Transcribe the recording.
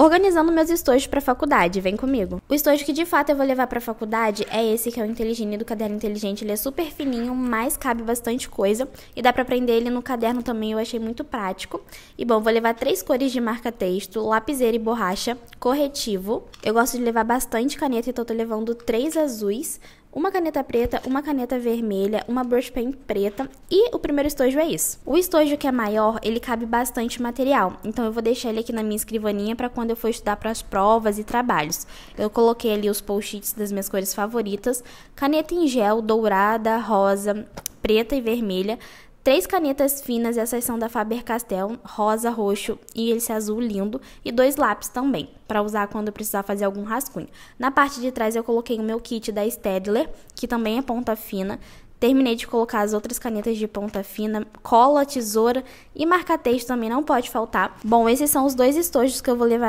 organizando meus estojos para faculdade. Vem comigo. O estojo que de fato eu vou levar para faculdade é esse que é o Inteligine do Caderno Inteligente. Ele é super fininho, mas cabe bastante coisa e dá para prender ele no caderno também. Eu achei muito prático. E bom, vou levar três cores de marca texto, lapiseira e borracha, corretivo. Eu gosto de levar bastante caneta, então tô levando três azuis, uma caneta preta, uma caneta vermelha, uma brush pen preta e o primeiro estojo é isso. O estojo que é maior, ele cabe bastante material, então eu vou deixar ele aqui na minha escrivaninha para quando eu for estudar para as provas e trabalhos. Eu coloquei ali os post-its das minhas cores favoritas, caneta em gel, dourada, rosa, preta e vermelha, Três canetas finas, essas são da Faber-Castell, rosa, roxo e esse azul lindo. E dois lápis também, para usar quando precisar fazer algum rascunho. Na parte de trás eu coloquei o meu kit da Stedler, que também é ponta fina. Terminei de colocar as outras canetas de ponta fina, cola, tesoura e marca-texto também não pode faltar. Bom, esses são os dois estojos que eu vou levar